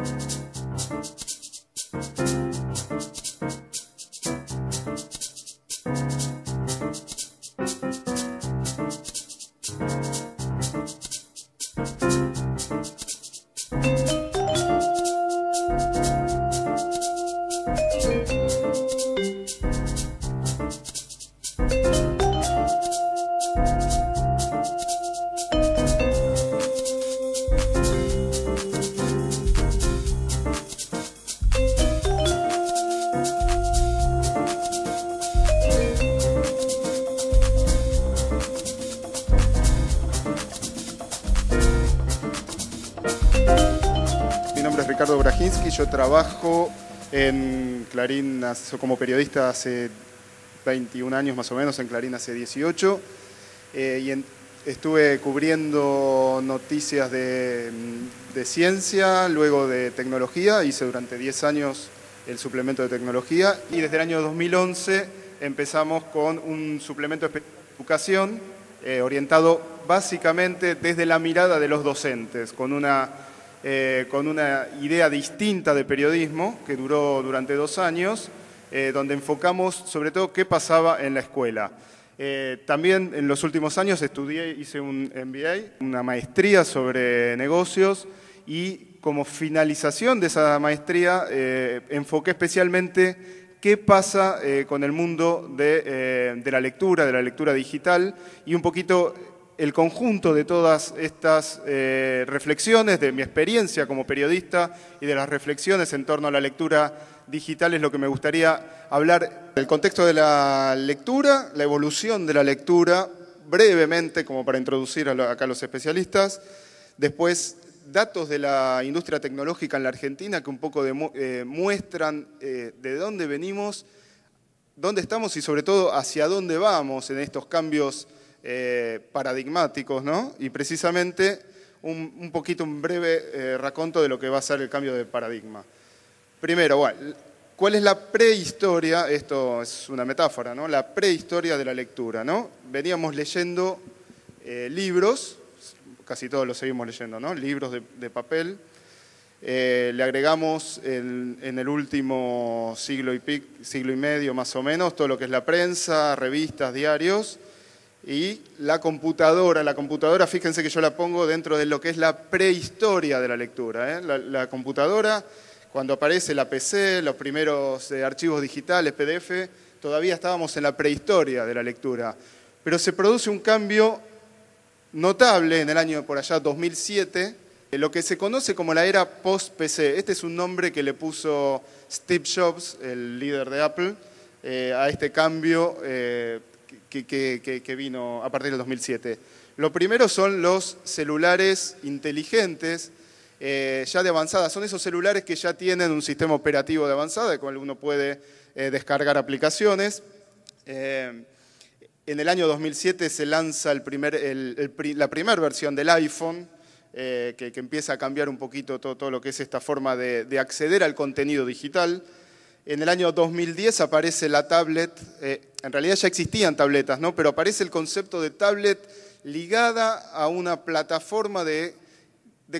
Thank you. Yo trabajo en Clarín como periodista hace 21 años más o menos, en Clarín hace 18, eh, y estuve cubriendo noticias de, ciencia, luego de tecnología, hice durante 10 años el suplemento de tecnología, y desde el año 2011 empezamos con un suplemento de educación eh, orientado básicamente desde la mirada de los docentes, con una eh, con una idea distinta de periodismo que duró durante dos años, eh, donde enfocamos sobre todo qué pasaba en la escuela. Eh, también en los últimos años estudié, hice un MBA, una maestría sobre negocios y como finalización de esa maestría enfoqué especialmente qué pasa con el mundo de, la lectura, de la lectura digital y un poquito el conjunto de todas estas eh, reflexiones, de mi experiencia como periodista y de las reflexiones en torno a la lectura digital es lo que me gustaría hablar. El contexto de la lectura, la evolución de la lectura, brevemente como para introducir acá a los especialistas. Después, datos de la industria tecnológica en la Argentina que un poco eh, muestran eh, de dónde venimos, dónde estamos y sobre todo hacia dónde vamos en estos cambios eh, paradigmáticos, ¿no? Y precisamente un, poquito, un breve eh, raconto de lo que va a ser el cambio de paradigma. Primero, ¿cuál es la prehistoria? Esto es una metáfora, ¿no? La prehistoria de la lectura, ¿no? Veníamos leyendo eh, libros, casi todos los seguimos leyendo, ¿no? Libros de, papel. le agregamos en el último siglo y, siglo y medio más o menos todo lo que es la prensa, revistas, diarios y la computadora. La computadora, fíjense que yo la pongo dentro de lo que es la prehistoria de la lectura. ¿eh? La, computadora, cuando aparece la PC, los primeros eh, archivos digitales, PDF, todavía estábamos en la prehistoria de la lectura. Pero se produce un cambio notable en el año por allá 2007, en eh, lo que se conoce como la era post-PC. Este es un nombre que le puso Steve Jobs, el líder de Apple, a este cambio que, vino a partir del 2007. Lo primero son los celulares inteligentes, eh, ya de avanzada. Son esos celulares que ya tienen un sistema operativo de avanzada, con el que uno puede eh, descargar aplicaciones. Eh, en el año 2007 se lanza primer, la primera versión del iPhone, que, empieza a cambiar un poquito todo, lo que es esta forma de acceder al contenido digital. En el año 2010 aparece la tablet, eh, en realidad ya existían tabletas, ¿no? pero aparece el concepto de tablet ligada a una plataforma de,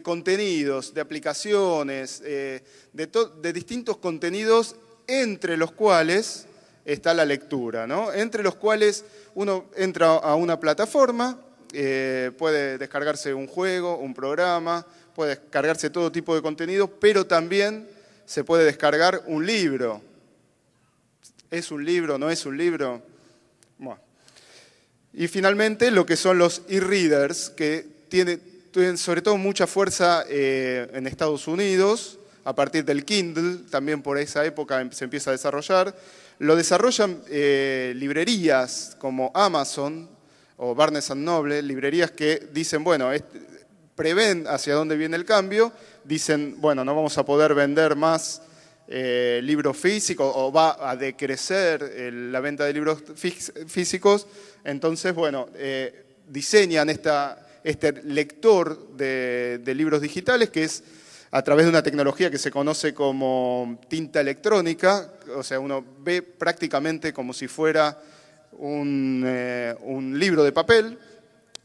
contenidos, de aplicaciones, eh, de, de, distintos contenidos entre los cuales está la lectura, ¿no? entre los cuales uno entra a una plataforma, eh, puede descargarse un juego, un programa, puede descargarse todo tipo de contenidos, pero también se puede descargar un libro. ¿Es un libro? ¿No es un libro? Y finalmente lo que son los e-readers, que tienen, sobre todo mucha fuerza eh, en Estados Unidos, a partir del Kindle, también por esa época em, se empieza a desarrollar. Lo desarrollan eh, librerías como Amazon o Barnes Noble, librerías que dicen, bueno, este, prevén hacia dónde viene el cambio, dicen, bueno, no vamos a poder vender más eh, libros físicos o va a decrecer eh, la venta de libros físicos, entonces, bueno, eh, diseñan este lector de, libros digitales que es a través de una tecnología que se conoce como tinta electrónica, o sea, uno ve prácticamente como si fuera un libro de papel,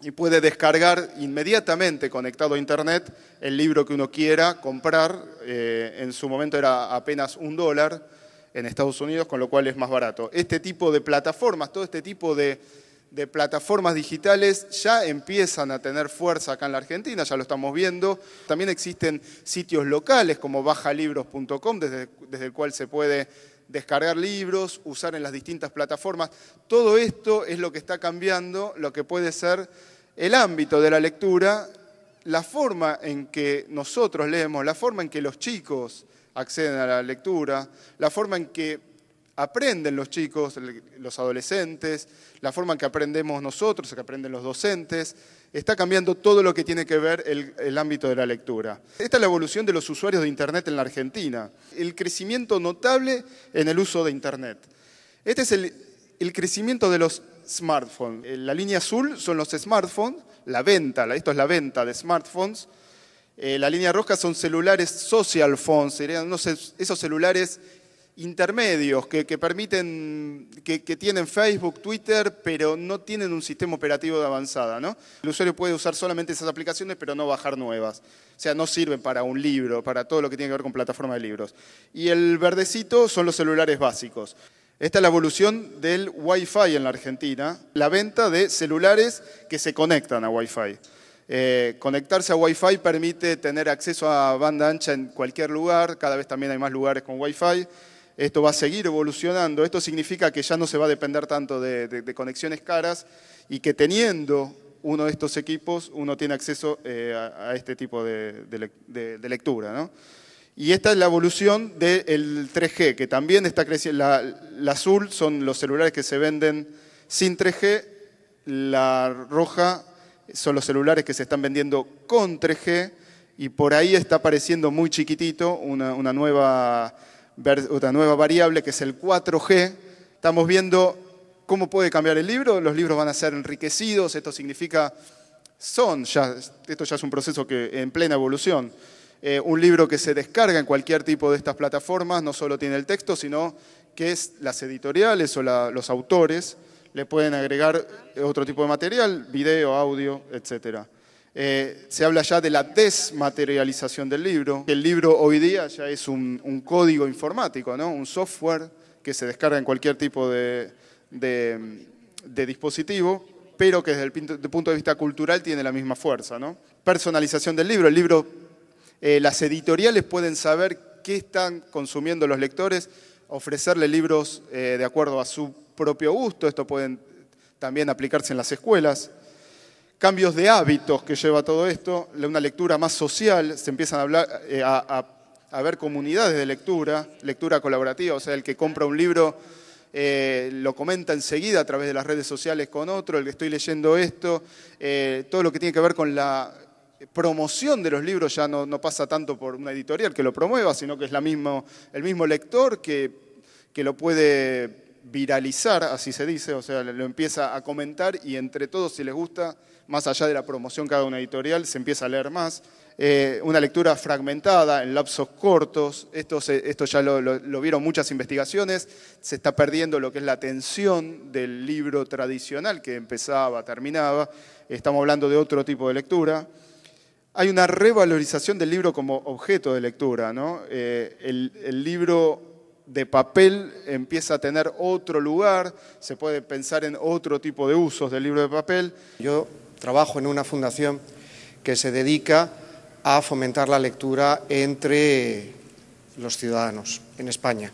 y puede descargar inmediatamente conectado a Internet el libro que uno quiera comprar. Eh, en su momento era apenas un dólar en Estados Unidos, con lo cual es más barato. Este tipo de plataformas, todo este tipo de, de plataformas digitales ya empiezan a tener fuerza acá en la Argentina, ya lo estamos viendo. También existen sitios locales como bajalibros.com, desde, el cual se puede descargar libros, usar en las distintas plataformas. Todo esto es lo que está cambiando, lo que puede ser el ámbito de la lectura, la forma en que nosotros leemos, la forma en que los chicos acceden a la lectura, la forma en que aprenden los chicos, los adolescentes, la forma en que aprendemos nosotros, que aprenden los docentes, está cambiando todo lo que tiene que ver el, ámbito de la lectura. Esta es la evolución de los usuarios de Internet en la Argentina, el crecimiento notable en el uso de Internet. Este es el crecimiento de los smartphone. Eh, la línea azul son los smartphones, la venta, esto es la venta de smartphones. Eh, la línea roja son celulares social phones, serían esos celulares intermedios que, permiten, que, tienen Facebook, Twitter, pero no tienen un sistema operativo de avanzada. ¿no? El usuario puede usar solamente esas aplicaciones, pero no bajar nuevas. O sea, no sirven para un libro, para todo lo que tiene que ver con plataforma de libros. Y el verdecito son los celulares básicos. Esta es la evolución del Wi-Fi en la Argentina, la venta de celulares que se conectan a Wi-Fi. Eh, conectarse a Wi-Fi permite tener acceso a banda ancha en cualquier lugar, cada vez también hay más lugares con Wi-Fi. Esto va a seguir evolucionando, esto significa que ya no se va a depender tanto de, conexiones caras y que teniendo uno de estos equipos uno tiene acceso eh, a, este tipo de, de lectura. ¿no? Y esta es la evolución del 3G, que también está creciendo. La, azul son los celulares que se venden sin 3G, la roja son los celulares que se están vendiendo con 3G, y por ahí está apareciendo muy chiquitito una, nueva, nueva variable que es el 4G. Estamos viendo cómo puede cambiar el libro, los libros van a ser enriquecidos, esto significa, son ya, esto ya es un proceso que en plena evolución eh, un libro que se descarga en cualquier tipo de estas plataformas, no solo tiene el texto, sino que las editoriales o los autores le pueden agregar otro tipo de material, video, audio, etc. Eh, se habla ya de la desmaterialización del libro. El libro hoy día ya es un, código informático, ¿no? un software que se descarga en cualquier tipo de, de dispositivo, pero que desde el punto de vista cultural tiene la misma fuerza. ¿no? Personalización del libro. El libro eh, las editoriales pueden saber qué están consumiendo los lectores, ofrecerle libros eh, de acuerdo a su propio gusto, esto pueden también aplicarse en las escuelas. Cambios de hábitos que lleva todo esto, una lectura más social, se empiezan a, hablar, eh, a, ver comunidades de lectura, lectura colaborativa, o sea, el que compra un libro lo comenta enseguida a través de las redes sociales con otro, el que estoy leyendo esto, todo lo que tiene que ver con la promoción de los libros ya no, pasa tanto por una editorial que lo promueva, sino que es la mismo, el mismo lector que, lo puede viralizar, así se dice, o sea, lo empieza a comentar y entre todos, si les gusta, más allá de la promoción que haga una editorial, se empieza a leer más. Eh, una lectura fragmentada, en lapsos cortos, esto, esto ya lo, lo, vieron muchas investigaciones, se está perdiendo lo que es la atención del libro tradicional que empezaba, terminaba, estamos hablando de otro tipo de lectura hay una revalorización del libro como objeto de lectura. ¿no? Eh, el, el, libro de papel empieza a tener otro lugar, se puede pensar en otro tipo de usos del libro de papel. Yo trabajo en una fundación que se dedica a fomentar la lectura entre los ciudadanos en España.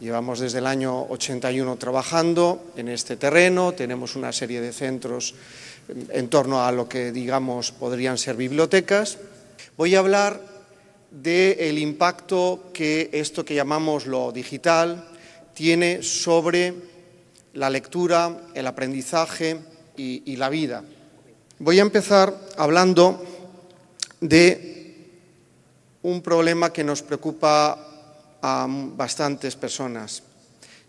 Llevamos desde el año 81 trabajando en este terreno, tenemos una serie de centros en torno a lo que digamos podrían ser bibliotecas. Voy a hablar del impacto que esto que llamamos lo digital tiene sobre la lectura, el aprendizaje y la vida. Voy a empezar hablando de un problema que nos preocupa a bastantes personas,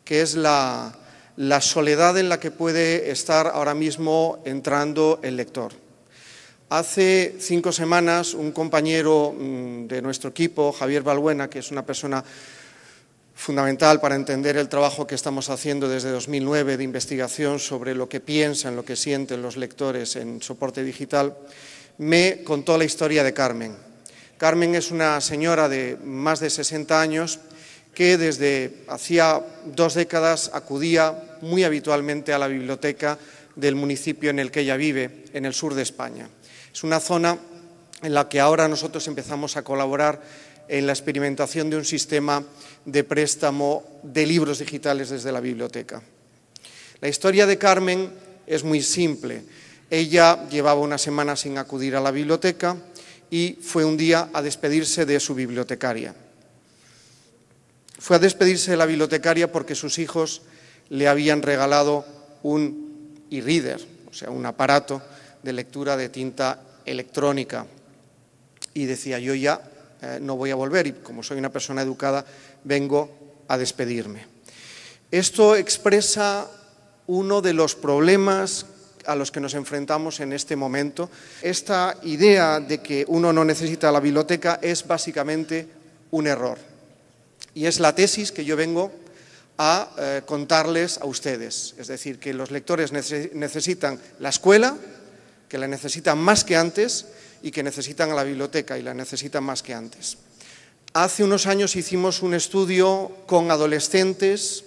que es la la soledad en la que puede estar ahora mismo entrando el lector. Hace cinco semanas un compañero mm, de nuestro equipo, Javier Balbuena, que es una persona fundamental para entender el trabajo que estamos haciendo desde 2009 de investigación sobre lo que piensan, lo que sienten los lectores en soporte digital, me contó la historia de Carmen. Carmen es una señora de más de 60 años que desde hacía dos décadas acudía muy habitualmente a la biblioteca del municipio en el que ella vive, en el sur de España. Es una zona en la que ahora nosotros empezamos a colaborar en la experimentación de un sistema de préstamo de libros digitales desde la biblioteca. La historia de Carmen es muy simple. Ella llevaba una semana sin acudir a la biblioteca y fue un día a despedirse de su bibliotecaria. Fue a despedirse de la bibliotecaria porque sus hijos le habían regalado un e-reader, o sea, un aparato de lectura de tinta electrónica. Y decía, yo ya eh, no voy a volver y como soy una persona educada, vengo a despedirme. Esto expresa uno de los problemas a los que nos enfrentamos en este momento. Esta idea de que uno no necesita la biblioteca es básicamente un error. Y es la tesis que yo vengo a eh, contarles a ustedes. Es decir, que los lectores necesitan la escuela, que la necesitan más que antes y que necesitan a la biblioteca y la necesitan más que antes. Hace unos años hicimos un estudio con adolescentes,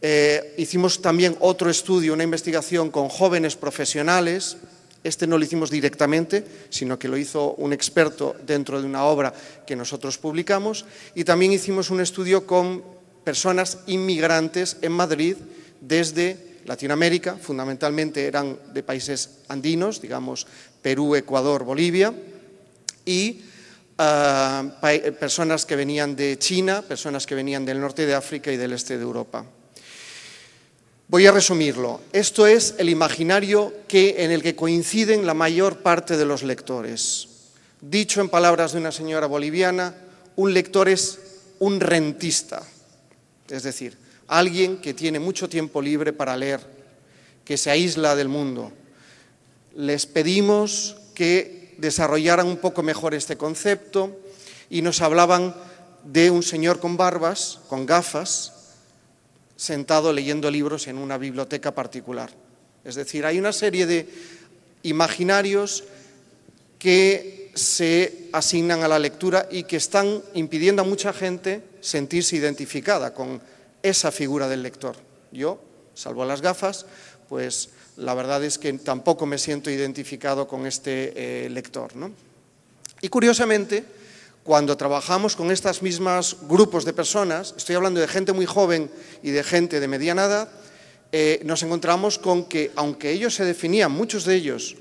eh, hicimos también otro estudio, una investigación con jóvenes profesionales este no lo hicimos directamente, sino que lo hizo un experto dentro de una obra que nosotros publicamos. Y también hicimos un estudio con personas inmigrantes en Madrid desde Latinoamérica, fundamentalmente eran de países andinos, digamos Perú, Ecuador, Bolivia, y ah, eh, personas que venían de China, personas que venían del norte de África y del este de Europa. Voy a resumirlo. Esto es el imaginario que, en el que coinciden la mayor parte de los lectores. Dicho en palabras de una señora boliviana, un lector es un rentista, es decir, alguien que tiene mucho tiempo libre para leer, que se aísla del mundo. Les pedimos que desarrollaran un poco mejor este concepto y nos hablaban de un señor con barbas, con gafas, sentado leyendo libros en una biblioteca particular. Es decir, hay una serie de imaginarios que se asignan a la lectura y que están impidiendo a mucha gente sentirse identificada con esa figura del lector. Yo, salvo las gafas, pues la verdad es que tampoco me siento identificado con este eh, lector. Y curiosamente, cuando trabajamos con estos mismos grupos de personas, estoy hablando de gente muy joven y de gente de mediana edad, eh, nos encontramos con que, aunque ellos se definían, muchos de ellos,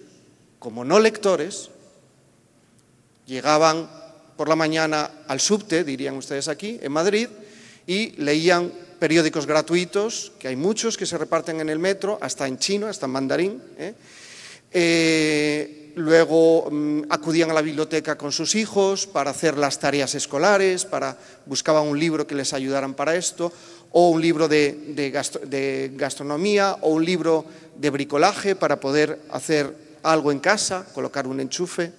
como no lectores, llegaban por la mañana al subte, dirían ustedes aquí, en Madrid, y leían periódicos gratuitos, que hay muchos que se reparten en el metro, hasta en chino, hasta en mandarín. ¿eh? eh luego mm, acudían a la biblioteca con sus hijos para hacer las tareas escolares, para, buscaban un libro que les ayudaran para esto, o un libro de, de gastronomía, o un libro de bricolaje para poder hacer algo en casa, colocar un enchufe.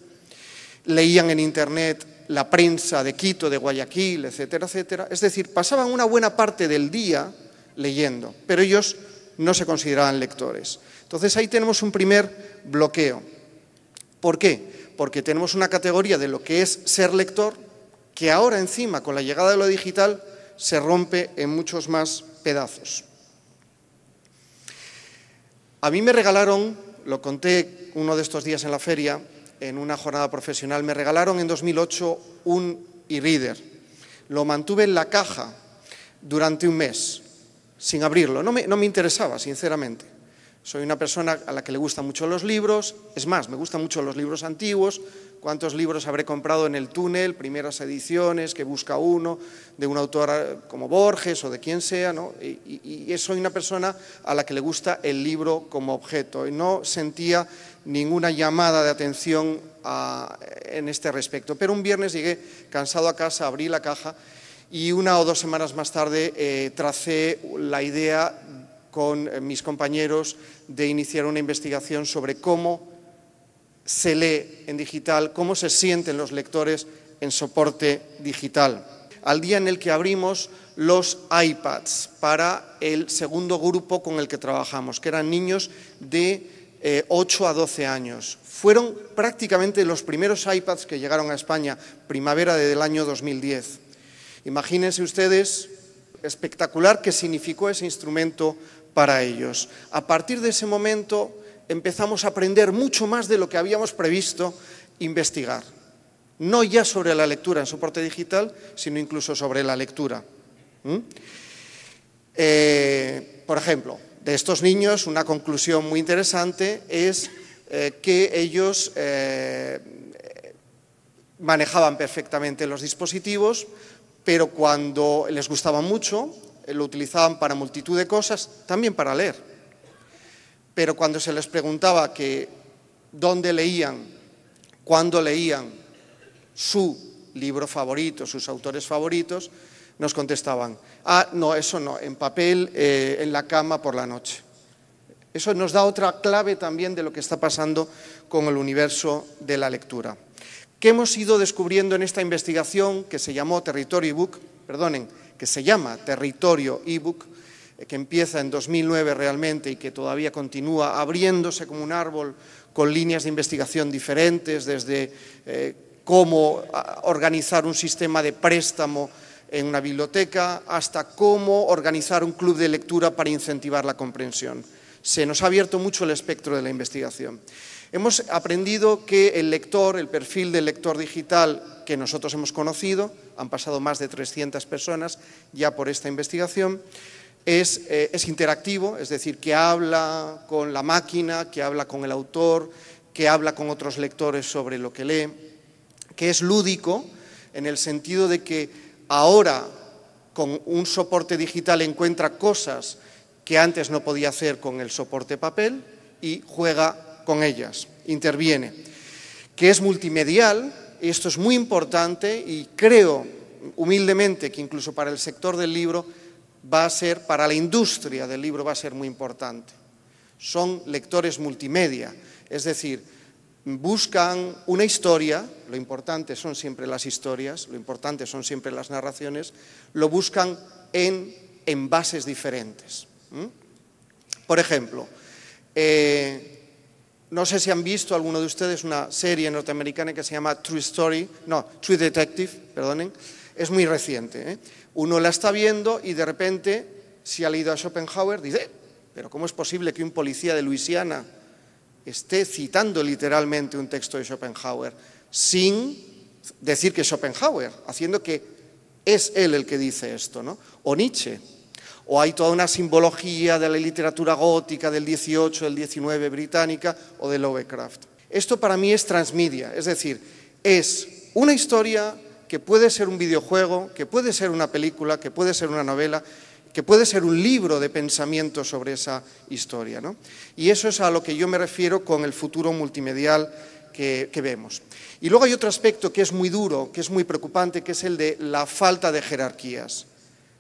Leían en internet la prensa de Quito, de Guayaquil, etcétera, etcétera. Es decir, pasaban una buena parte del día leyendo, pero ellos no se consideraban lectores. Entonces ahí tenemos un primer bloqueo. ¿Por qué? Porque tenemos una categoría de lo que es ser lector que ahora encima, con la llegada de lo digital, se rompe en muchos más pedazos. A mí me regalaron, lo conté uno de estos días en la feria, en una jornada profesional, me regalaron en 2008 un e-reader. Lo mantuve en la caja durante un mes, sin abrirlo. No me, no me interesaba, sinceramente soy una persona a la que le gustan mucho los libros, es más, me gustan mucho los libros antiguos, cuántos libros habré comprado en el túnel, primeras ediciones que busca uno, de un autor eh, como Borges o de quien sea, ¿no? y, soy una persona a la que le gusta el libro como objeto. Y no sentía ninguna llamada de atención ah, en este respecto. Pero un viernes llegué cansado a casa, abrí la caja y una o dos semanas más tarde eh, tracé la idea con eh, mis compañeros de iniciar una investigación sobre cómo se lee en digital, cómo se sienten los lectores en soporte digital. Al día en el que abrimos los iPads para el segundo grupo con el que trabajamos, que eran niños de 8 eh, a 12 años. Fueron prácticamente los primeros iPads que llegaron a España, primavera del año 2010. Imagínense ustedes espectacular que significó ese instrumento para ellos. A partir de ese momento empezamos a aprender mucho más de lo que habíamos previsto investigar. No ya sobre la lectura en soporte digital, sino incluso sobre la lectura. Eh, por ejemplo, de estos niños una conclusión muy interesante es eh, que ellos eh, manejaban perfectamente los dispositivos, pero cuando les gustaba mucho eh, lo utilizaban para multitud de cosas, también para leer. Pero cuando se les preguntaba que dónde leían, cuándo leían su libro favorito, sus autores favoritos, nos contestaban, ah, no, eso no, en papel, eh, en la cama por la noche. Eso nos da otra clave también de lo que está pasando con el universo de la lectura. ¿Qué hemos ido descubriendo en esta investigación que se llamó Territory Book? Perdonen, que se llama Territorio ebook, eh, que empieza en 2009 realmente y que todavía continúa abriéndose como un árbol con líneas de investigación diferentes, desde eh, cómo ah, organizar un sistema de préstamo en una biblioteca hasta cómo organizar un club de lectura para incentivar la comprensión. Se nos ha abierto mucho el espectro de la investigación. Hemos aprendido que el lector, el perfil del lector digital que nosotros hemos conocido, han pasado más de 300 personas ya por esta investigación, eh, es, interactivo, es decir, que habla con la máquina, que habla con el autor, que habla con otros lectores sobre lo que lee, que es lúdico en el sentido de que ahora con un soporte digital encuentra cosas que antes no podía hacer con el soporte papel y juega con ellas, interviene, que es multimedial, y esto es muy importante y creo humildemente que incluso para el sector del libro va a ser, para la industria del libro va a ser muy importante. Son lectores multimedia, es decir, buscan una historia, lo importante son siempre las historias, lo importante son siempre las narraciones, lo buscan en envases diferentes. Por ejemplo, eh, no sé si han visto alguno de ustedes una serie norteamericana que se llama True Story, no, True Detective, perdonen, es muy reciente. ¿eh? Uno la está viendo y de repente, si ha leído a Schopenhauer, dice, eh, pero ¿cómo es posible que un policía de Luisiana esté citando literalmente un texto de Schopenhauer sin decir que es Schopenhauer, haciendo que es él el que dice esto, ¿no? O Nietzsche, o hay toda una simbología de la literatura gótica del 18, del 19 británica o de Lovecraft. Esto para mí es transmedia, es decir, es una historia que puede ser un videojuego, que puede ser una película, que puede ser una novela, que puede ser un libro de pensamiento sobre esa historia. ¿no? Y eso es a lo que yo me refiero con el futuro multimedial que, que, vemos. Y luego hay otro aspecto que es muy duro, que es muy preocupante, que es el de la falta de jerarquías.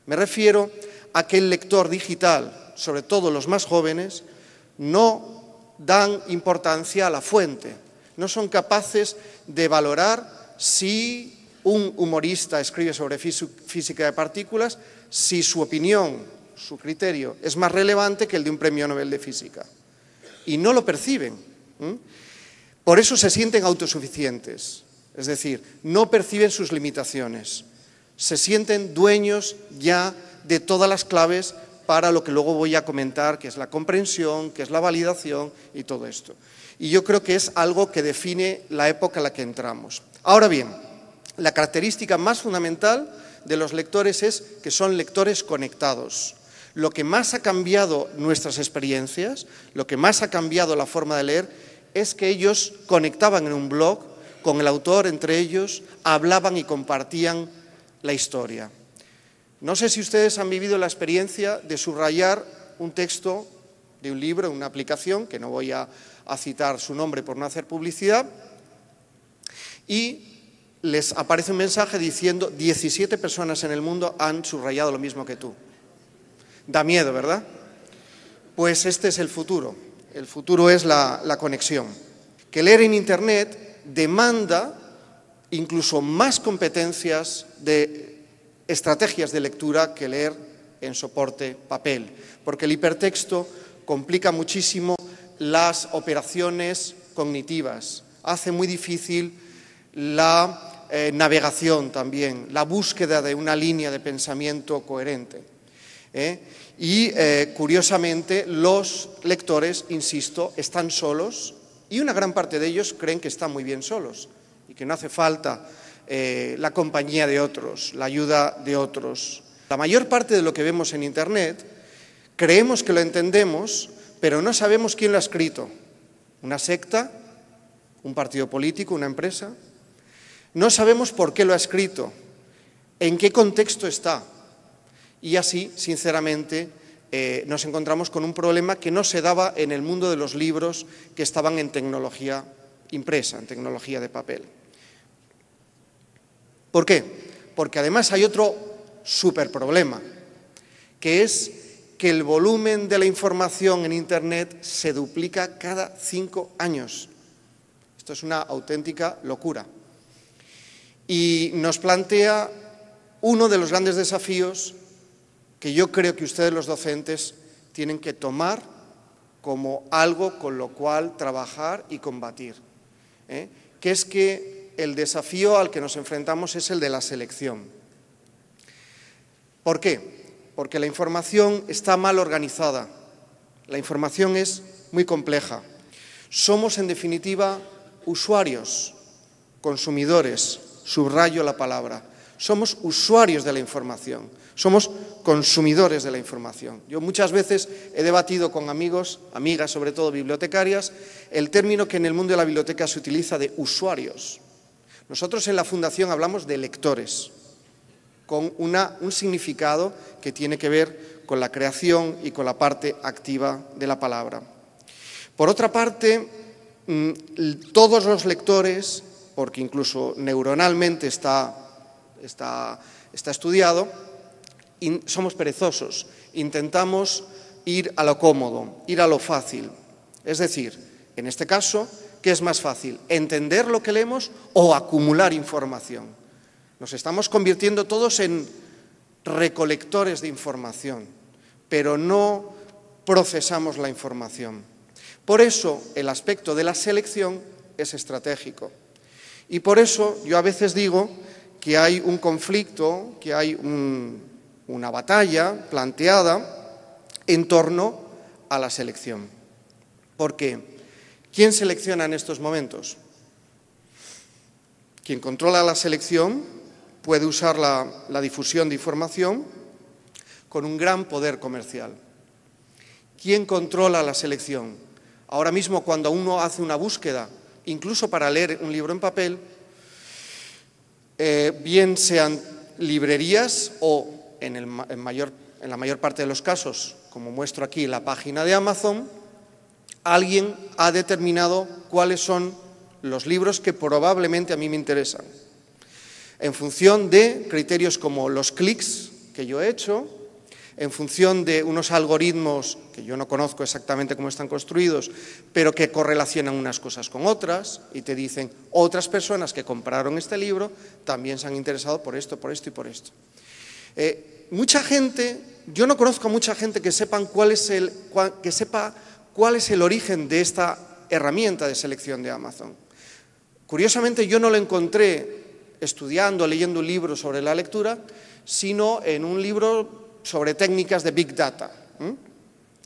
Me refiero Aquel lector digital, sobre todo los más jóvenes, no dan importancia a la fuente, no son capaces de valorar si un humorista escribe sobre física de partículas, si su opinión, su criterio, es más relevante que el de un premio Nobel de Física. Y no lo perciben. Por eso se sienten autosuficientes, es decir, no perciben sus limitaciones, se sienten dueños ya de todas las claves para lo que luego voy a comentar, que es la comprensión, que es la validación y todo esto. Y yo creo que es algo que define la época en la que entramos. Ahora bien, la característica más fundamental de los lectores es que son lectores conectados. Lo que más ha cambiado nuestras experiencias, lo que más ha cambiado la forma de leer, es que ellos conectaban en un blog con el autor entre ellos, hablaban y compartían la historia. No sé si ustedes han vivido la experiencia de subrayar un texto de un libro, una aplicación, que no voy a, citar su nombre por no hacer publicidad, y les aparece un mensaje diciendo 17 personas en el mundo han subrayado lo mismo que tú. Da miedo, ¿verdad? Pues este es el futuro. El futuro es la, conexión. Que leer en Internet demanda incluso más competencias de estrategias de lectura que leer en soporte papel, porque el hipertexto complica muchísimo las operaciones cognitivas, hace muy difícil la eh, navegación también, la búsqueda de una línea de pensamiento coherente. ¿eh? Y eh, curiosamente los lectores, insisto, están solos y una gran parte de ellos creen que están muy bien solos y que no hace falta eh, la compañía de otros, la ayuda de otros. La mayor parte de lo que vemos en Internet creemos que lo entendemos, pero no sabemos quién lo ha escrito. ¿Una secta? ¿Un partido político? ¿Una empresa? No sabemos por qué lo ha escrito, en qué contexto está. Y así, sinceramente, eh, nos encontramos con un problema que no se daba en el mundo de los libros que estaban en tecnología impresa, en tecnología de papel. ¿Por qué? Porque además hay otro superproblema, que es que el volumen de la información en Internet se duplica cada cinco años. Esto es una auténtica locura. Y nos plantea uno de los grandes desafíos que yo creo que ustedes los docentes tienen que tomar como algo con lo cual trabajar y combatir, ¿eh? que es que el desafío al que nos enfrentamos es el de la selección. ¿Por qué? Porque la información está mal organizada, la información es muy compleja. Somos, en definitiva, usuarios, consumidores, subrayo la palabra. Somos usuarios de la información, somos consumidores de la información. Yo muchas veces he debatido con amigos, amigas sobre todo bibliotecarias, el término que en el mundo de la biblioteca se utiliza de usuarios. Nosotros en la Fundación hablamos de lectores, con un significado que tiene que ver con la creación y con la parte activa de la palabra. Por otra parte, mm, todos los lectores, porque incluso neuronalmente está, está estudiado, somos perezosos, intentamos ir a lo cómodo, ir a lo fácil. Es decir, en este caso, ¿Qué es más fácil? ¿Entender lo que leemos o acumular información? Nos estamos convirtiendo todos en recolectores de información, pero no procesamos la información. Por eso el aspecto de la selección es estratégico. Y por eso yo a veces digo que hay un conflicto, que hay una batalla planteada en torno a la selección. ¿Por qué? ¿Quién selecciona en estos momentos? Quien controla la selección puede usar la, difusión de información con un gran poder comercial. ¿Quién controla la selección? Ahora mismo cuando uno hace una búsqueda, incluso para leer un libro en papel, eh, bien sean librerías o, en la mayor parte de los casos, como muestro aquí, la página de Amazon, alguien ha determinado cuáles son los libros que probablemente a mí me interesan. En función de criterios como los clics que yo he hecho, en función de unos algoritmos que yo no conozco exactamente cómo están construidos, pero que correlacionan unas cosas con otras y te dicen otras personas que compraron este libro también se han interesado por esto, por esto y por esto. Eh, mucha gente, yo no conozco a mucha gente que, sepan cuál es el, que sepa cuál es el origen de esta herramienta de selección de Amazon. Curiosamente yo no lo encontré estudiando, leyendo un libro sobre la lectura, sino en un libro sobre técnicas de Big Data.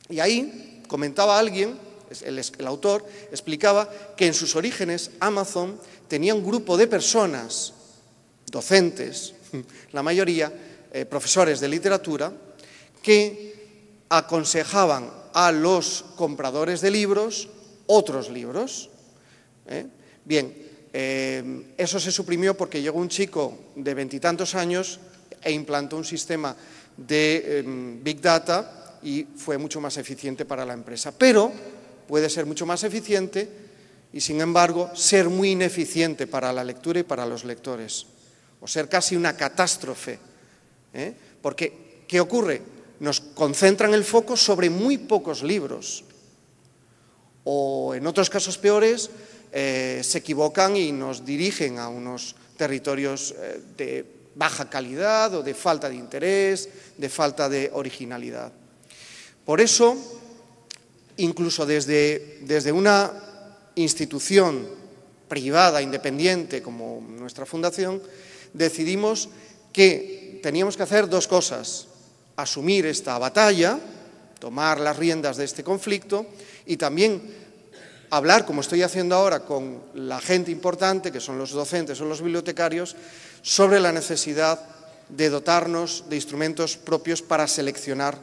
Y ahí comentaba alguien, el, autor, explicaba que en sus orígenes Amazon tenía un grupo de personas, docentes, la mayoría eh, profesores de literatura, que aconsejaban a los compradores de libros otros libros. ¿eh? Bien, eh, eso se suprimió porque llegó un chico de veintitantos años e implantó un sistema de em, Big Data y fue mucho más eficiente para la empresa. Pero puede ser mucho más eficiente y, sin embargo, ser muy ineficiente para la lectura y para los lectores, o ser casi una catástrofe. ¿eh? Porque, ¿qué ocurre? nos concentran el foco sobre muy pocos libros. O en otros casos peores, eh, se equivocan y nos dirigen a unos territorios eh, de baja calidad o de falta de interés, de falta de originalidad. Por eso, incluso desde, desde una institución privada, independiente, como nuestra fundación, decidimos que teníamos que hacer dos cosas asumir esta batalla, tomar las riendas de este conflicto y también hablar, como estoy haciendo ahora, con la gente importante, que son los docentes, o los bibliotecarios, sobre la necesidad de dotarnos de instrumentos propios para seleccionar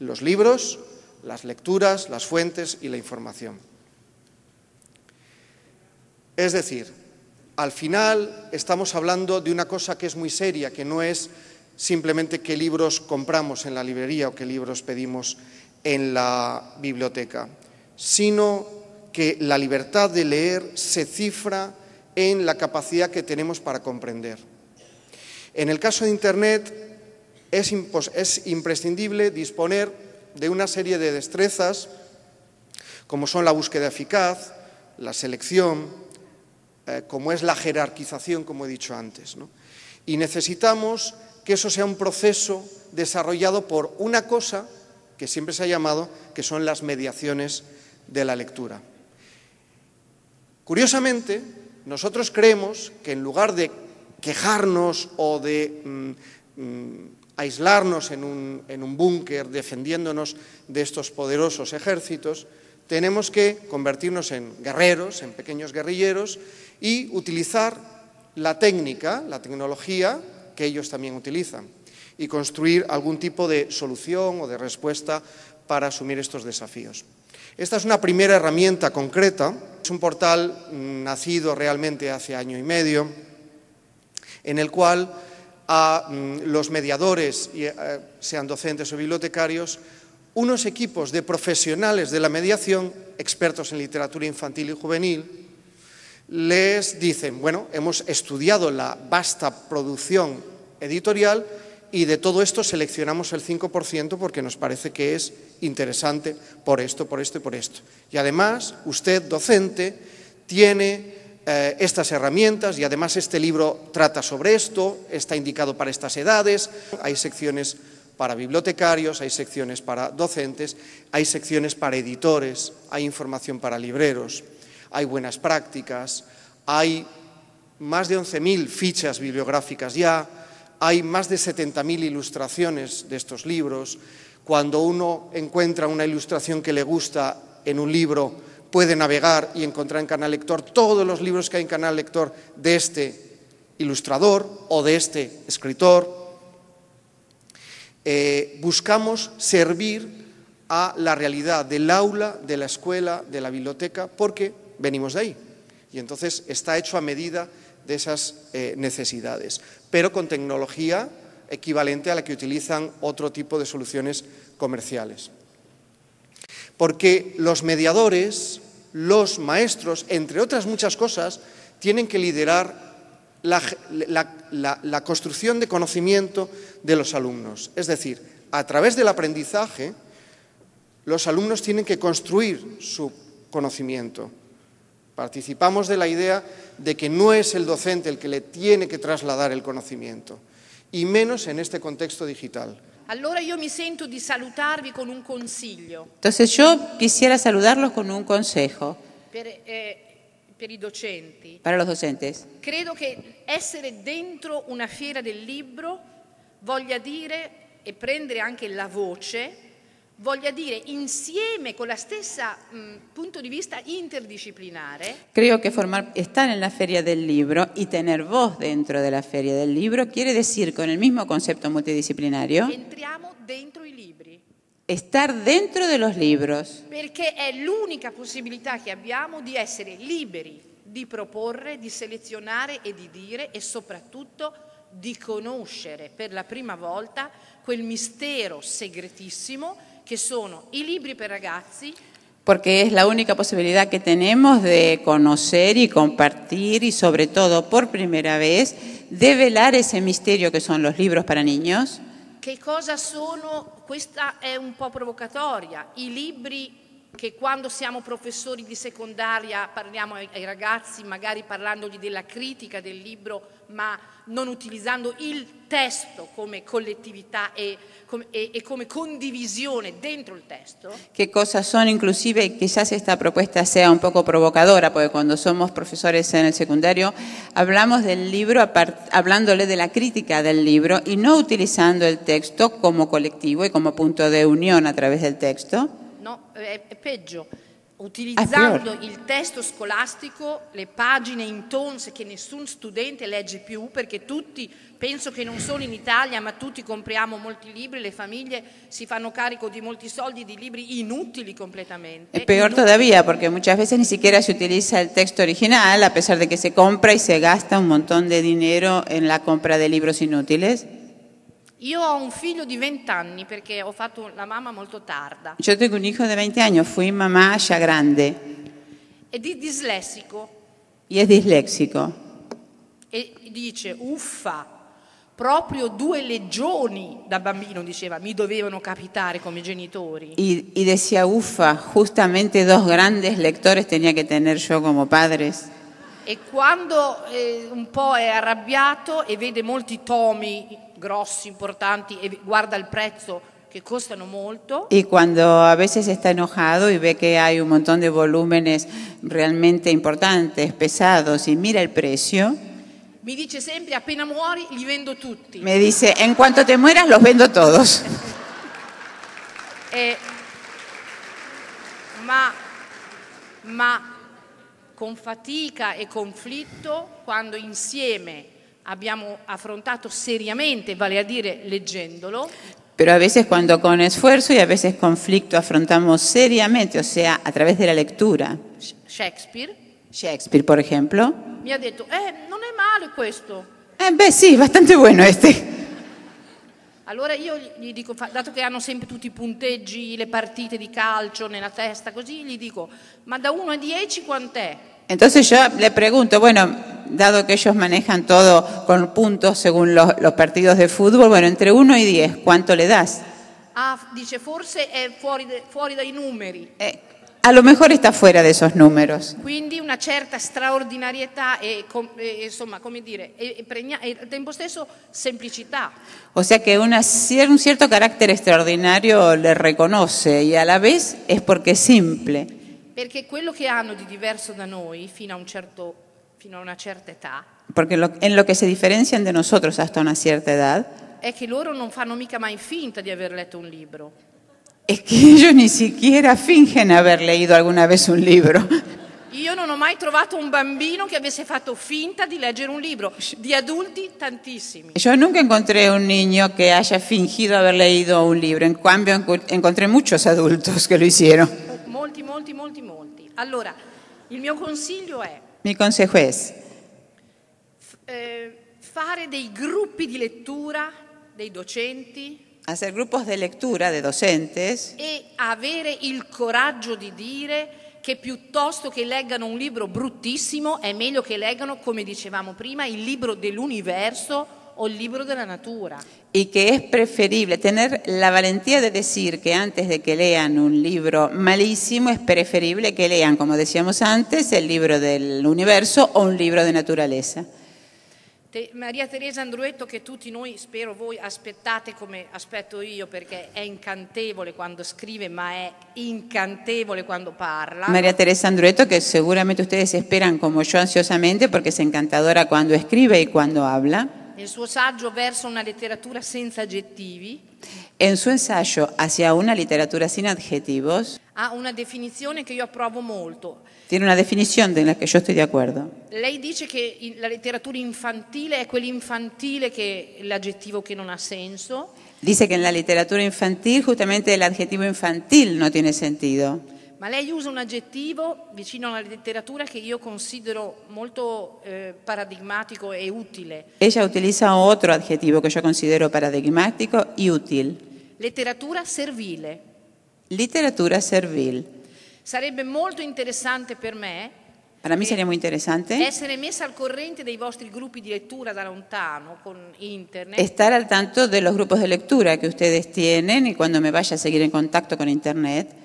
los libros, las lecturas, las fuentes y la información. Es decir, al final estamos hablando de una cosa que es muy seria, que no es simplemente qué libros compramos en la librería o qué libros pedimos en la biblioteca, sino que la libertad de leer se cifra en la capacidad que tenemos para comprender. En el caso de Internet es, imprescindible disponer de una serie de destrezas como son la búsqueda eficaz, la selección, eh, como es la jerarquización, como he dicho antes. Y necesitamos que eso sea un proceso desarrollado por una cosa que siempre se ha llamado, que son las mediaciones de la lectura. Curiosamente, nosotros creemos que en lugar de quejarnos o de mm, mm, aislarnos en un, en un búnker defendiéndonos de estos poderosos ejércitos, tenemos que convertirnos en guerreros, en pequeños guerrilleros y utilizar la técnica, la tecnología que ellos también utilizan y construir algún tipo de solución o de respuesta para asumir estos desafíos. Esta es una primera herramienta concreta, es un portal mm, nacido realmente hace año y medio, en el cual a mm, los mediadores, eh, sean docentes o bibliotecarios, unos equipos de profesionales de la mediación, expertos en literatura infantil y juvenil, les dicen, bueno, hemos estudiado la vasta producción editorial y de todo esto seleccionamos el 5% porque nos parece que es interesante por esto, por esto y por esto. Y además, usted, docente, tiene eh, estas herramientas y además este libro trata sobre esto, está indicado para estas edades, hay secciones para bibliotecarios, hay secciones para docentes, hay secciones para editores, hay información para libreros hay buenas prácticas, hay más de 11.000 fichas bibliográficas ya, hay más de 70.000 ilustraciones de estos libros. Cuando uno encuentra una ilustración que le gusta en un libro, puede navegar y encontrar en Canal Lector todos los libros que hay en Canal Lector de este ilustrador o de este escritor. Eh, buscamos servir a la realidad del aula, de la escuela, de la biblioteca, porque venimos de ahí. Y entonces está hecho a medida de esas eh, necesidades, pero con tecnología equivalente a la que utilizan otro tipo de soluciones comerciales. Porque los mediadores, los maestros, entre otras muchas cosas, tienen que liderar la construcción de conocimiento de los alumnos. Es decir, a través del aprendizaje, los alumnos tienen que construir su conocimiento. Participamos de la idea de que no es el docente el que le tiene que trasladar el conocimiento, y menos en este contexto digital. Entonces yo quisiera saludarlos con un consejo. Eh, para los docentes. Creo que ser dentro una fiera del libro voglia dire y e prendere anche la voce voglia dire insieme con la stessa mh, punto di vista interdisciplinare. Creo che formar estar en la feria del libro y tener voz dentro de la feria del libro quiere decir con el mismo concepto multidisciplinario entriamo dentro i libri. Estar dentro de los libros. Perché è l'unica possibilità che abbiamo di essere liberi di proporre, di selezionare e di dire e soprattutto di conoscere per la prima volta quel mistero segretissimo che sono libri para ragazzi, porque es la única posibilidad que tenemos de conocer y compartir y sobre todo por primera vez develar ese misterio que son los libros para niños. ¿Qué cosa son? Esta es un poco provocatoria. I libri che quando siamo professori di secondaria parliamo ai ragazzi, magari parlandogli della critica del libro, ma non utilizzando il testo come collettività e, e, e come condivisione dentro il testo. Che cosa sono inclusive, quizás questa proposta sia un poco provocadora, perché quando siamo professori nel el secundario hablamos del libro hablándole de la crítica del libro e non utilizzando il testo come collettivo e come punto di unione a través del texto no, è, è peggio, utilizzando il testo scolastico, le pagine intonse che nessun studente legge più, perché tutti, penso che non solo in Italia, ma tutti compriamo molti libri, le famiglie si fanno carico di molti soldi di libri inutili completamente. È peor inutili. todavía, perché muchas veces ni siquiera se utiliza el texto original, a pesar de che se compra e se gasta un montón di dinero en la compra de libros inútiles. Io ho un figlio di 20 anni perché ho fatto la mamma molto tarda. Io cioè, tengo un hijo di 20 anni, fui mamma già grande E di dislessico y es e dice uffa. Proprio due legioni da bambino, diceva, mi dovevano capitare come genitori. E, y decía, ufa, justamente dos grandes lectores tenía que tener io come padres. E quando eh, un po' è arrabbiato e vede molti tomi grossi, importanti e guarda il prezzo que costan mucho. Y cuando a veces está enojado y ve que hay un montón de volúmenes realmente importantes, pesados, y mira el precio. Me dice siempre, apenas muori, li vendo tutti. Me dice, en cuanto te mueras, los vendo todos. Pero, ma, ma con fatica y e conflicto cuando insieme abbiamo affrontato seriamente, vale a dire leggendolo. Pero a veces cuando con esfuerzo y a veces conflicto afrontamos seriamente, o sea, a través de la lectura. Shakespeare. Shakespeare, por ejemplo. Mi ha detto, eh, non è male questo. Eh, beh, sì, bastante bueno este. Allora io gli dico, dato che hanno sempre tutti i punteggi, le partite di calcio nella testa, così gli dico, ma da 1 a 10 quant'è? Entonces yo le pregunto, bueno, dado que ellos manejan todo con puntos según los, partidos de fútbol, bueno, entre 1 y 10, ¿cuánto le das? Ah, dice, forse es fuori, de, fuori dai numeri. Eh, a lo mejor está fuera de esos números. Quindi una certa straordinarietà e, insomma, dire, stesso semplicità. O sea que una, un cierto carácter extraordinario le reconoce y a la vez es porque es simple. Porque quello che hanno di diverso da noi fino a un certo fino a una cierta edad. Porque lo, en lo que se diferencian de nosotros hasta una cierta edad è che loro non fanno mica mai finta di aver letto un libro. Es que ellos ni siquiera fingen haber leído alguna vez un libro. Io non ho mai trovato un bambino che avesse fatto finta di leggere un libro, di adulti tantissimi. Yo nunca encontré un niño que haya fingido haber leído un libro, en cambio encontré muchos adultos que lo hicieron. Molti, molti, molti, molti. Allora, il mio consiglio è Mi consejo es eh, fare dei gruppi di lettura dei docenti. Hacer grupos de lectura de docentes. E avere il coraggio di dire che piuttosto che leggano un libro bruttissimo è meglio che leggano, come dicevamo prima, il libro dell'universo o el libro de la natura. Y que es preferible tener la valentía de decir que antes de que lean un libro malísimo, es preferible que lean, como decíamos antes, el libro del universo o un libro de naturaleza. María Teresa Andruetto que tutti noi, spero voi, aspettate come aspetto io perché è incantevole quando scrive ma è incantevole quando parla. María Teresa Andruetto que seguramente ustedes esperan como yo ansiosamente porque es encantadora cuando escribe y cuando habla. Nel suo saggio verso una letteratura senza aggettivi. En su ensayo hacia una literatura sin adjetivos. Ha una definizione che io approvo molto. Tiene una definición con la que yo estoy de acuerdo. Lei dice che la letteratura infantile è quell'infantile che l'aggettivo che non ha senso. Dice che nella letteratura infantile justamente l'aggettivo infantil no tiene sentido ma lei usa un aggettivo vicino alla letteratura che io considero molto eh, paradigmatico e utile. Ella utiliza otro adjetivo que yo considero paradigmático y útil. Letteratura servile. Letteratura servile. Sarebbe molto interessante per me Para mí eh, sería muy interesante essere messa al corrente dei vostri gruppi di lettura da lontano con internet. estar al tanto de los grupos de lectura que ustedes tienen y cuando me vaya a seguir in contacto con Internet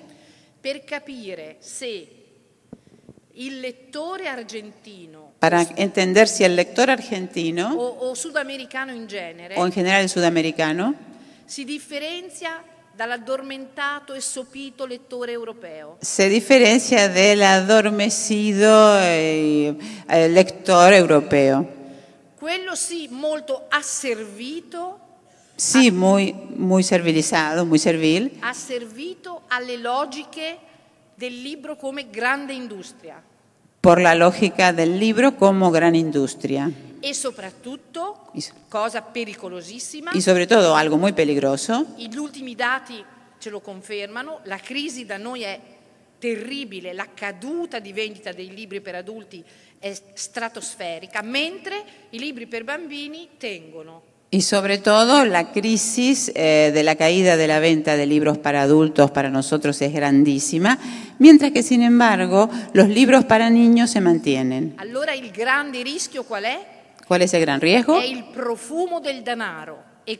para entender si el lector argentino o, o sudamericano in genere, o en general sudamericano si differenzia dall'addormentato e sopito lettore europeo. Se differenzia dell'addormecido eh, eh, lettore europeo. Quello sì molto asservito sì, ha, muy, muy servilizado, muy servil. Ha servito alle logiche del libro come grande industria. Por la logica del libro come grande industria. E soprattutto, cosa pericolosissima. Y sobre algo muy peligroso. Gli ultimi dati ce lo confermano, la crisi da noi è terribile, la caduta di vendita dei libri per adulti è stratosferica, mentre i libri per bambini tengono. Y sobre todo la crisis eh, de la caída de la venta de libros para adultos para nosotros es grandísima, mientras que sin embargo los libros para niños se mantienen. Allora el grande rischio ¿Cuál es el gran riesgo? del danaro. E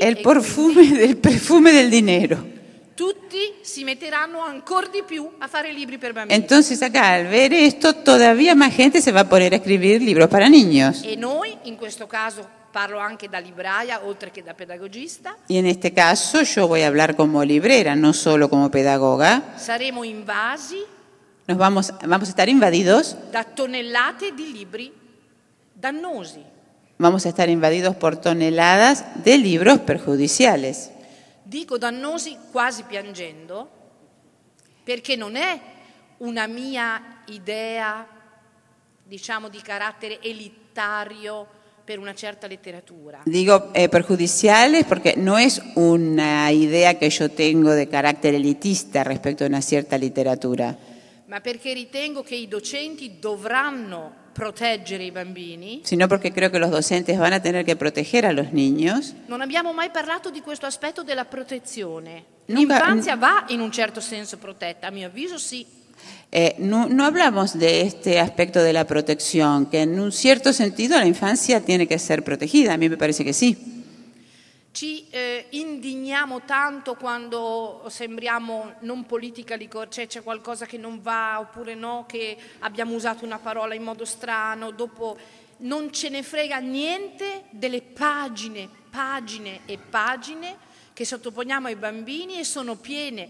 el e perfume del, perfume del dinero tutti si metteranno ancora di più a fare libri per bambini. Entonces acá al ver esto todavía más gente se va a poner a escribir libros para niños. E noi in questo caso parlo anche da libraia oltre che da pedagogista. Y en este caso yo voy a hablar como librera, no solo como pedagoga. Saremo invasi. Nos vamos vamos a estar invadidos da tonnellate di libri dannosi. Vamos a estar invadidos por toneladas de libros perjudiciales. dico dannosi quasi piangendo, perché non è una mia idea, diciamo, di carattere elitario per una certa letteratura. Dico eh, perjudiciales porque no es una idea que tengo di carattere elitista rispetto a una certa letteratura. Ma perché ritengo che i docenti dovranno proteggere i bambini. sino porque creo que los docentes van a tener que proteger a los niños. Non abbiamo mai parlato di questo aspetto della protezione. Nunca- L'infanzia va in un certo senso protetta, a mio avviso sì. Eh, no, no hablamos de este aspecto de la protección, que en un cierto sentido la infancia tiene que ser protegida, a mí me parece que sí. ci eh, indigniamo tanto quando sembriamo non politically correct, cioè c'è qualcosa che non va oppure no, che abbiamo usato una parola in modo strano, dopo non ce ne frega niente delle pagine, pagine e pagine che sottoponiamo ai bambini e sono piene.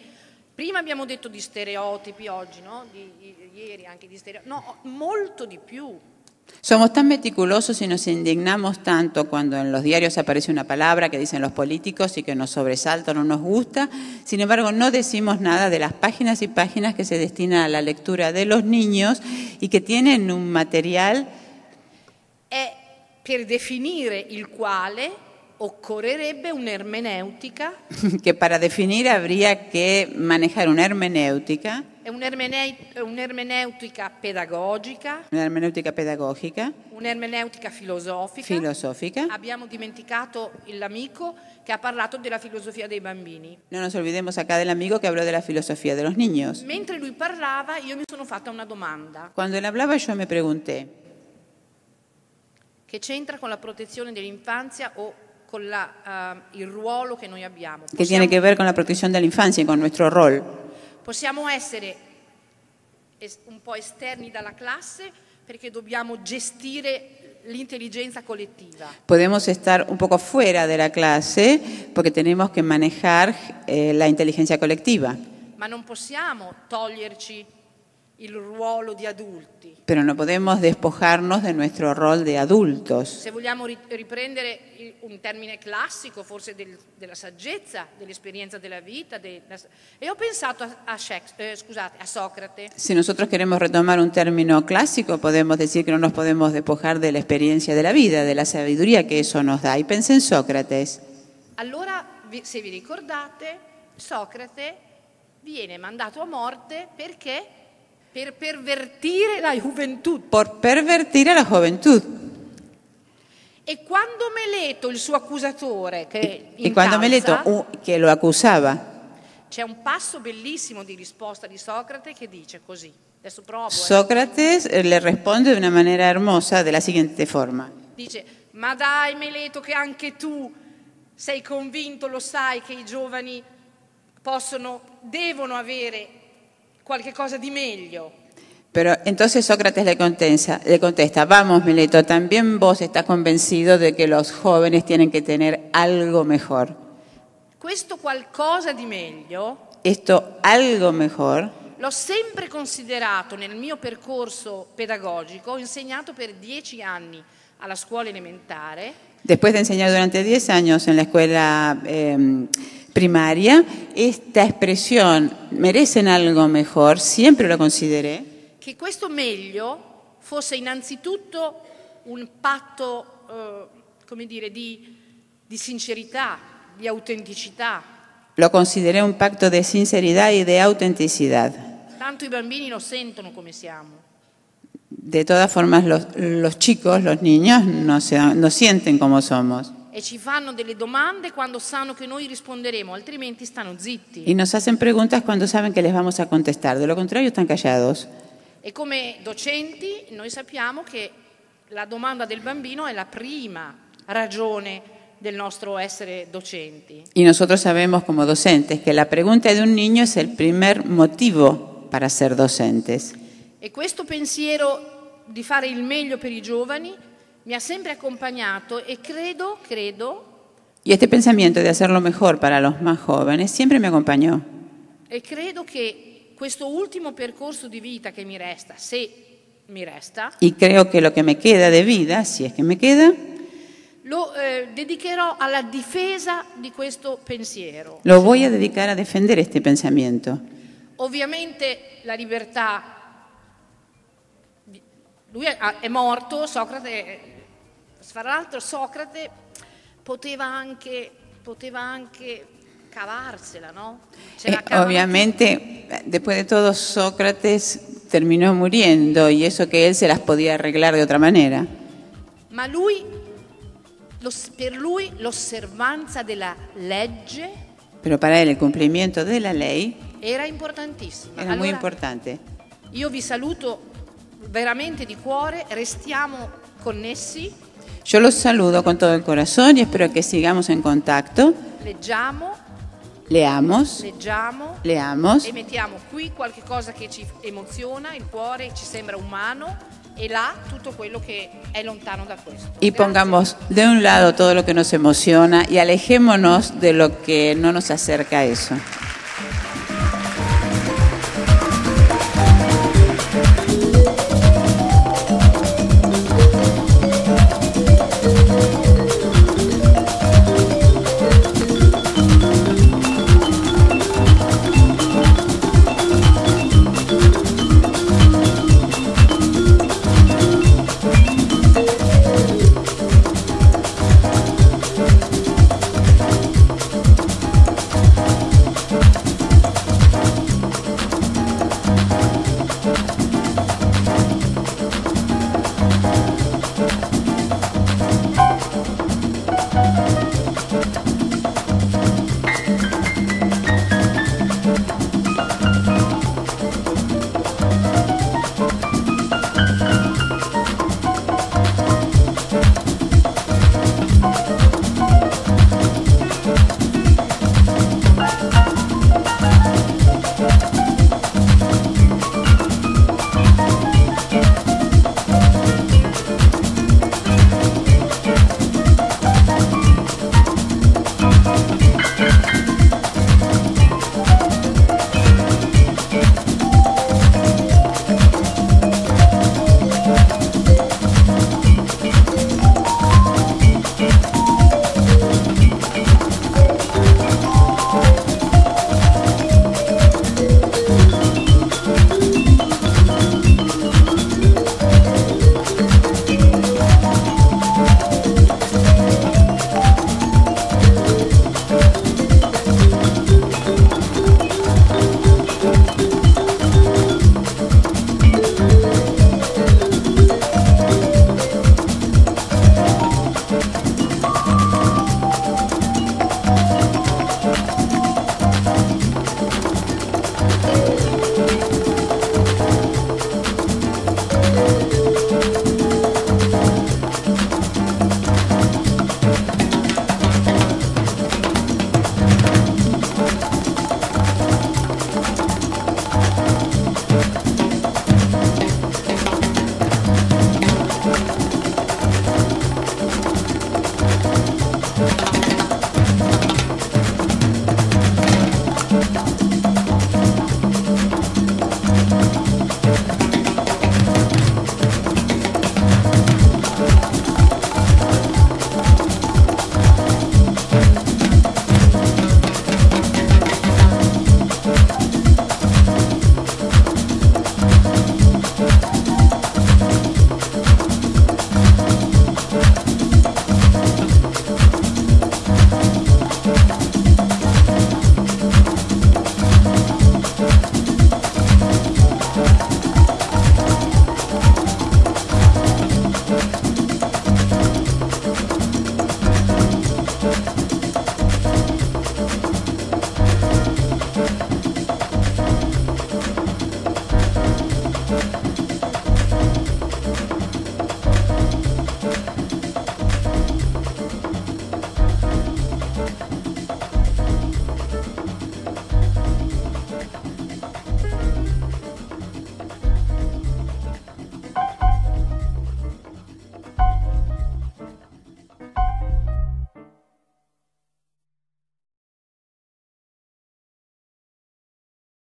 Prima abbiamo detto di stereotipi oggi, no? Di, di, ieri anche di stereotipi, no, molto di più Somos tan meticulosos y nos indignamos tanto cuando en los diarios aparece una palabra que dicen los políticos y que nos sobresalta, o no nos gusta. Sin embargo, no decimos nada de las páginas y páginas que se destinan a la lectura de los niños y que tienen un material. E que para definir habría que manejar una hermenéutica. È un'ermeneutica pedagogica. Un'ermeneutica pedagogica. Un'ermeneutica filosofica. Filosofica. Abbiamo dimenticato l'amico che ha parlato della filosofia dei bambini. Non nos olvidemos acá del amigo que habló della filosofia filosofía de los niños. Mentre lui parlava, io mi sono fatta una domanda. Quando lui parlava, io me pregunté. Che c'entra con la protezione dell'infanzia o con la, uh, il ruolo che noi abbiamo? Possiamo... Che tiene a che ver con la protezione dell'infanzia e con il nostro ruolo. Possiamo essere un po' esterni dalla classe perché dobbiamo gestire l'intelligenza collettiva. Podemos estar un poco fuera de la clase porque tenemos que manejar eh, la inteligencia colectiva. Ma non possiamo toglierci Pero no podemos despojarnos de nuestro rol de adultos. Si queremos riprendere un término clásico, forse del, della saggezza, dell'esperienza della vita. De, la e ho pensato a, a, eh, scusate, a Socrate. Si nosotros queremos retomar un término clásico, podemos decir que no nos podemos despojar de la experiencia de la vida, de la sabiduría que eso nos da. Y pensé en Sócrates. Allora, se vi ricordate, Socrate viene mandato a morte porque. Per pervertire la gioventù. Por pervertir la juventud. E quando Meleto, il suo accusatore, che in E quando Meleto, causa, u- lo accusava, c'è un passo bellissimo di risposta di Socrate che dice così. Adesso provo. eh. eh, le risponde in una maniera hermosa della seguente forma. Dice, ma dai Meleto che anche tu sei convinto, lo sai che i giovani possono, devono avere qualche cosa di meglio. Pero entonces Sócrates le contesta, le contesta, vamos Mileto, también vos estás convencido de que los jóvenes tienen que tener algo mejor. Questo qualcosa di meglio. Esto algo mejor. L'ho sempre considerato nel mio percorso pedagogico, ho insegnato per dieci anni alla scuola elementare. Después de enseñar durante diez años en la escuela eh, primaria, esta expresión merecen algo mejor, siempre lo consideré. Que esto mejor fuese innanzitutto un pacto de eh, sinceridad, de di, de Lo consideré un pacto de sinceridad y de autenticidad. Tanto De todas formas, los, chicos, los niños, no, no sienten como somos. e ci fanno delle domande quando sanno che noi risponderemo, altrimenti stanno zitti. Y nos hacen preguntas quando saben que les vamos a contestar, de lo contrario están callados. E come docenti noi sappiamo che la domanda del bambino è la prima ragione del nostro essere docenti. E noi sappiamo come docenti che la domanda di un niño è il primo motivo per essere docenti. E questo pensiero di fare il meglio per i giovani Mi ha siempre acompañado y e credo, credo. Y este pensamiento de hacerlo mejor para los más jóvenes siempre me acompañó. Y e creo que este último percorso de vida que me resta, si me resta. Y creo que lo que me queda de vida, si es que me queda. Lo eh, dedicherò la difesa di questo pensiero. Lo voy a dedicar a defender este pensamiento. Ovviamente la libertad. Lui è morto, Socrate Fra l'altro Socrate poteva anche, poteva anche cavársela, ¿no? Cioè, eh, obviamente, eh, después de todo, Sócrates terminó muriendo e eso che él se las podía arreglar de otra manera. Ma lui, per lui, l'osservanza della legge. Però per él el cumplimiento de la era importantissimo. Era allora, importante. Io vi saluto veramente di cuore, restiamo connessi. Yo los saludo con todo el corazón y espero que sigamos en contacto. Leggiamo. Leamos. Leggiamo. Leamos. E mettiamo qui qualche cosa che ci emoziona, il cuore ci sembra umano. Y e là todo lo que es lontano da questo. Y pongamos de un lado todo lo que nos emociona y alejémonos de lo que no nos acerca a eso.